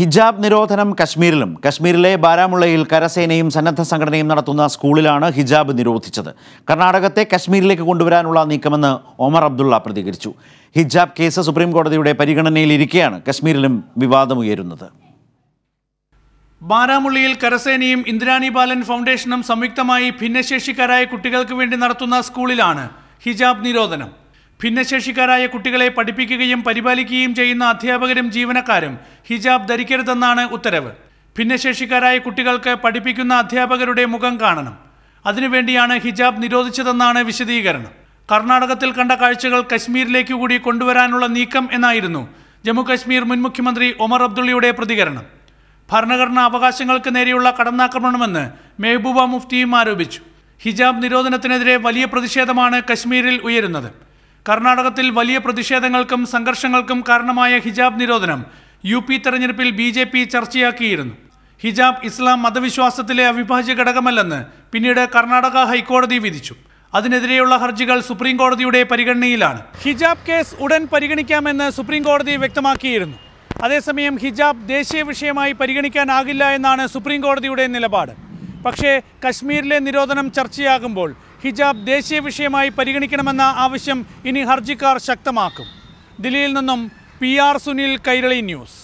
ഹിജാബ് നിരോധനം കശ്മീരിലും കശ്മീരിലെ ബാരാമുള്ളയിൽ കരസേനയും സന്നദ്ധ സംഘടനയും നടത്തുന്ന സ്കൂളിലാണ് ഹിജാബ് നിരോധിച്ചത് കർണാടകത്തെ കശ്മീരിലേക്ക് കൊണ്ടുവരാനുള്ള നീക്കമെന്ന് ഒമർ അബ്ദുള്ള പ്രതികരിച്ചു ഹിജാബ് കേസ് സുപ്രീം കോടതിയുടെ പരിഗണനയിലിരിക്കെയാണ് കശ്മീരിലും വിവാദമുയരുന്നത് ബാരാമുള്ളിയിൽ കരസേനയും ഇന്ദ്രാണി ബാലൻ ഫൗണ്ടേഷനും സംയുക്തമായി ഭിന്നശേഷിക്കാരായ കുട്ടികൾക്ക് വേണ്ടി നടത്തുന്ന സ്കൂളിലാണ് ഹിജാബ് നിരോധനം ഭിന്നശേഷിക്കാരായ കുട്ടികളെ പഠിപ്പിക്കുകയും പരിപാലിക്കുകയും ചെയ്യുന്ന അധ്യാപകരും ജീവനക്കാരും ഹിജാബ് ധരിക്കരുതെന്നാണ് ഉത്തരവ് ഭിന്നശേഷിക്കാരായ കുട്ടികൾക്ക് പഠിപ്പിക്കുന്ന അധ്യാപകരുടെ മുഖം കാണണം അതിനുവേണ്ടിയാണ് ഹിജാബ് നിരോധിച്ചതെന്നാണ് വിശദീകരണം കർണാടകത്തിൽ കണ്ട കാഴ്ചകൾ കശ്മീരിലേക്ക് കൂടി കൊണ്ടുവരാനുള്ള നീക്കം എന്നായിരുന്നു ജമ്മുകശ്മീർ മുൻ മുഖ്യമന്ത്രി ഒമർ അബ്ദുള്ളിയുടെ പ്രതികരണം ഭരണഘടനാ അവകാശങ്ങൾക്ക് നേരെയുള്ള കടന്നാക്രമണമെന്ന് മെഹബൂബ മുഫ്തിയും ആരോപിച്ചു ഹിജാബ് നിരോധനത്തിനെതിരെ വലിയ പ്രതിഷേധമാണ് കശ്മീരിൽ ഉയരുന്നത് കർണാടകത്തിൽ വലിയ പ്രതിഷേധങ്ങൾക്കും സംഘർഷങ്ങൾക്കും കാരണമായ ഹിജാബ് നിരോധനം യു പി തെരഞ്ഞെടുപ്പിൽ ബി ജെ പി ചർച്ചയാക്കിയിരുന്നു ഹിജാബ് ഇസ്ലാം മതവിശ്വാസത്തിലെ അവിഭാജ്യ ഘടകമല്ലെന്ന് പിന്നീട് കർണാടക ഹൈക്കോടതി വിധിച്ചു അതിനെതിരെയുള്ള ഹർജികൾ സുപ്രീം കോടതിയുടെ പരിഗണനയിലാണ് ഹിജാബ് കേസ് ഉടൻ പരിഗണിക്കാമെന്ന് സുപ്രീം കോടതി വ്യക്തമാക്കിയിരുന്നു അതേസമയം ഹിജാബ് ദേശീയ വിഷയമായി പരിഗണിക്കാനാകില്ല എന്നാണ് സുപ്രീം കോടതിയുടെ നിലപാട് പക്ഷേ കശ്മീരിലെ നിരോധനം ചർച്ചയാകുമ്പോൾ ഹിജാബ് ദേശീയ വിഷയമായി പരിഗണിക്കണമെന്ന ആവശ്യം ഇനി ഹർജിക്കാർ ശക്തമാക്കും ദില്ലിയിൽ നിന്നും P R Sunil Kairali news